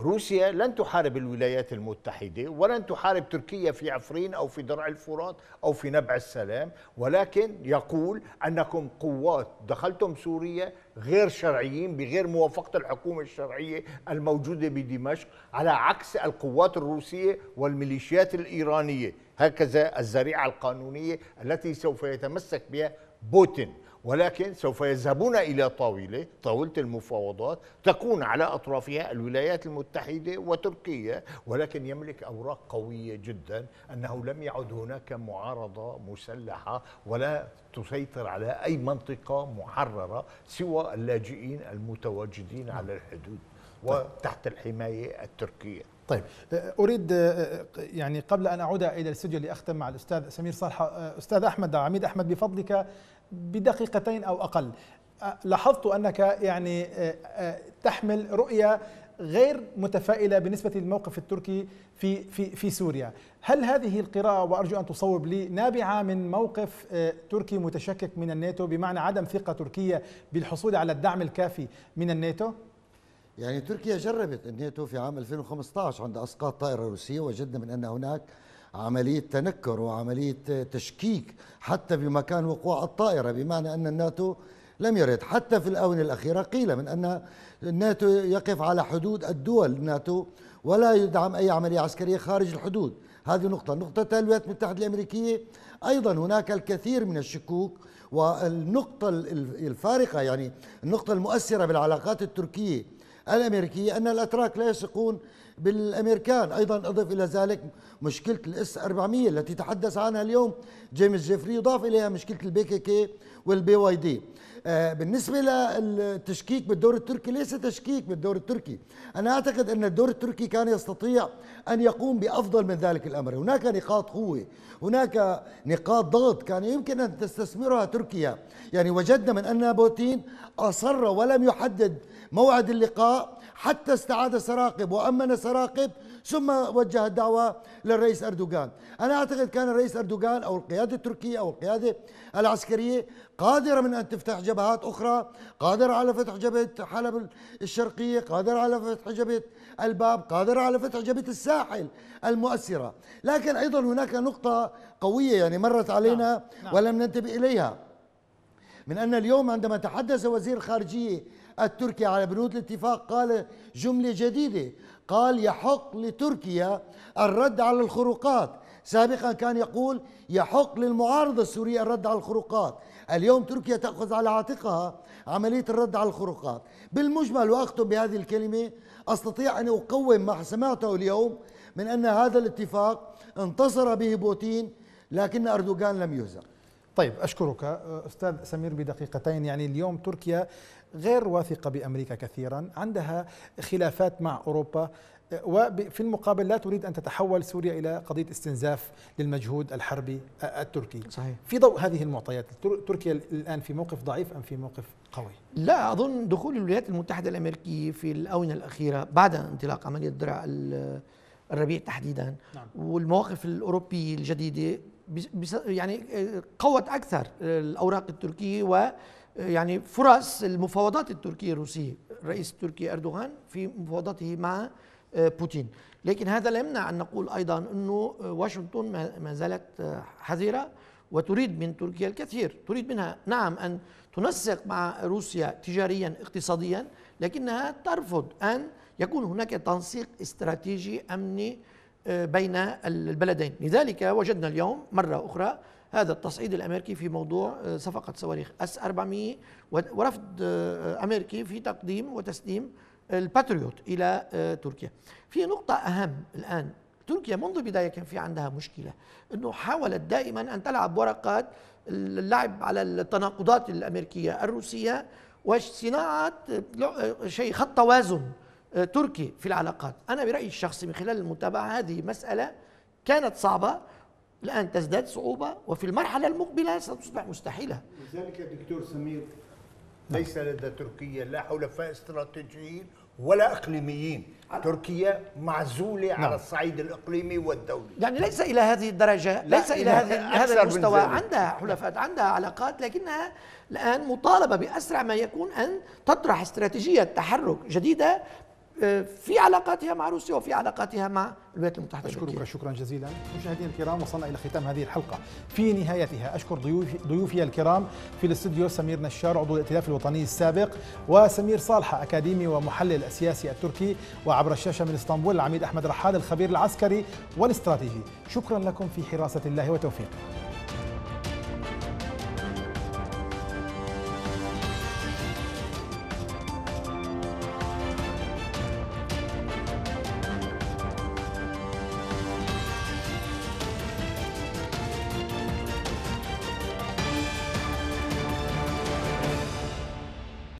روسيا لن تحارب الولايات المتحدة ولن تحارب تركيا في عفرين أو في درع الفرات أو في نبع السلام ولكن يقول أنكم قوات دخلتم سوريا غير شرعيين بغير موافقة الحكومة الشرعية الموجودة بدمشق على عكس القوات الروسية والميليشيات الإيرانية هكذا الذريعة القانونية التي سوف يتمسك بها بوتين ولكن سوف يذهبون إلى طاولة طاولة المفاوضات تكون على أطرافها الولايات المتحدة وتركيا ولكن يملك أوراق قوية جدا أنه لم يعد هناك معارضة مسلحة ولا تسيطر على أي منطقة محررة سوى اللاجئين المتواجدين على الحدود وتحت الحماية التركية طيب أه، اريد أه، أه، يعني قبل ان اعود الى الاستوديو لاختم مع الاستاذ سمير صالح استاذ احمد عميد احمد بفضلك بدقيقتين أو أقل لاحظت أنك يعني تحمل رؤية غير متفائلة بالنسبة للموقف التركي في في في سوريا، هل هذه القراءة وأرجو أن تصوب لي نابعة من موقف تركي متشكك من الناتو بمعنى عدم ثقة تركية بالحصول على الدعم الكافي من الناتو؟ يعني تركيا جربت الناتو في عام 2015 عند اسقاط طائره روسيه وجدنا من ان هناك عملية تنكر وعملية تشكيك حتى بمكان وقوع الطائرة بمعنى أن الناتو لم يرد حتى في الآونة الأخيرة قيل من أن الناتو يقف على حدود الدول الناتو ولا يدعم أي عملية عسكرية خارج الحدود هذه نقطة نقطة الولايات المتحدة الأمريكية أيضا هناك الكثير من الشكوك والنقطة الفارقة يعني النقطة المؤثرة بالعلاقات التركية الأمريكية أن الأتراك لا يثقون بالامريكان ايضا اضف الى ذلك مشكله الاس 400 التي تحدث عنها اليوم جيمس جيفري يضاف اليها مشكله البي كي كي والبي واي دي آه، بالنسبه للتشكيك بالدور التركي ليس تشكيك بالدور التركي انا اعتقد ان الدور التركي كان يستطيع ان يقوم بافضل من ذلك الامر هناك نقاط قوه هناك نقاط ضغط كان يمكن ان تستثمرها تركيا يعني وجدنا من ان بوتين اصر ولم يحدد موعد اللقاء حتى استعاد سراقب وأمن سراقب ثم وجه الدعوة للرئيس أردوغان أنا أعتقد كان الرئيس أردوغان أو القيادة التركية أو القيادة العسكرية قادرة من أن تفتح جبهات أخرى قادرة على فتح جبهة حلب الشرقية قادرة على فتح جبهة الباب قادرة على فتح جبهة الساحل المؤثرة لكن أيضا هناك نقطة قوية يعني مرت علينا نعم، نعم. ولم ننتبه إليها من أن اليوم عندما تحدث وزير الخارجية التركي على بنود الاتفاق قال جملة جديدة قال يحق لتركيا الرد على الخروقات سابقا كان يقول يحق للمعارضة السورية الرد على الخروقات اليوم تركيا تأخذ على عاتقها عملية الرد على الخروقات بالمجمل وأختم بهذه الكلمة أستطيع أن أقوم ما سمعته اليوم من أن هذا الاتفاق انتصر به بوتين لكن أردوغان لم يهزم طيب أشكرك أستاذ سمير بدقيقتين يعني اليوم تركيا غير واثقة بأمريكا كثيرا عندها خلافات مع أوروبا وفي المقابل لا تريد أن تتحول سوريا إلى قضية استنزاف للمجهود الحربي التركي صحيح. في ضوء هذه المعطيات تركيا الآن في موقف ضعيف أم في موقف قوي؟ لا أظن دخول الولايات المتحدة الأمريكية في الآونة الأخيرة بعد انطلاق عملية درع الربيع تحديدا نعم. والمواقف الأوروبية الجديدة يعني آه، قوت أكثر آه، الأوراق التركية و يعني فرص المفاوضات التركية الروسية الرئيس التركي أردوغان في مفاوضاته مع آه، بوتين لكن هذا لا يمنع أن نقول أيضا أنه آه، واشنطن ما زالت آه، حذرة وتريد من تركيا الكثير تريد منها نعم أن تنسق مع روسيا تجاريا اقتصاديا لكنها ترفض أن يكون هناك تنسيق استراتيجي أمني بين البلدين لذلك وجدنا اليوم مرة أخرى هذا التصعيد الامريكي في موضوع آه، صفقه صواريخ اس 400 ورفض آه، امريكي في تقديم وتسليم الباتريوت الى آه، تركيا. في نقطه اهم الان تركيا منذ البدايه كان في عندها مشكله انه حاولت دائما ان تلعب ورقات اللعب على التناقضات الامريكيه الروسيه وصناعه شيء خط توازن تركي في العلاقات انا برايي الشخصي من خلال المتابعه هذه مساله كانت صعبه الآن تزداد صعوبة وفي المرحلة المقبلة ستصبح مستحيلة لذلك دكتور سمير ليس لدى تركيا لا حلفاء استراتيجيين ولا اقليميين تركيا معزوله نعم. على الصعيد الاقليمي والدولي يعني ليس الى هذه الدرجه ليس الى هذه هذا المستوى عندها حلفاء عندها علاقات لكنها الان مطالبه باسرع ما يكون ان تطرح استراتيجيه تحرك جديده آه، في علاقاتها مع روسيا وفي علاقاتها مع الولايات المتحده الامريكيه اشكرك شكرا جزيلا مشاهدينا الكرام وصلنا الى ختام هذه الحلقه في نهايتها اشكر ضيوفي ضيوفي الكرام في الاستديو سمير نشار عضو الائتلاف الوطني السابق وسمير صالحه اكاديمي ومحلل السياسي التركي وعبر الشاشه من اسطنبول العميد احمد رحال الخبير العسكري والاستراتيجي شكرا لكم في حراسه الله وتوفيقه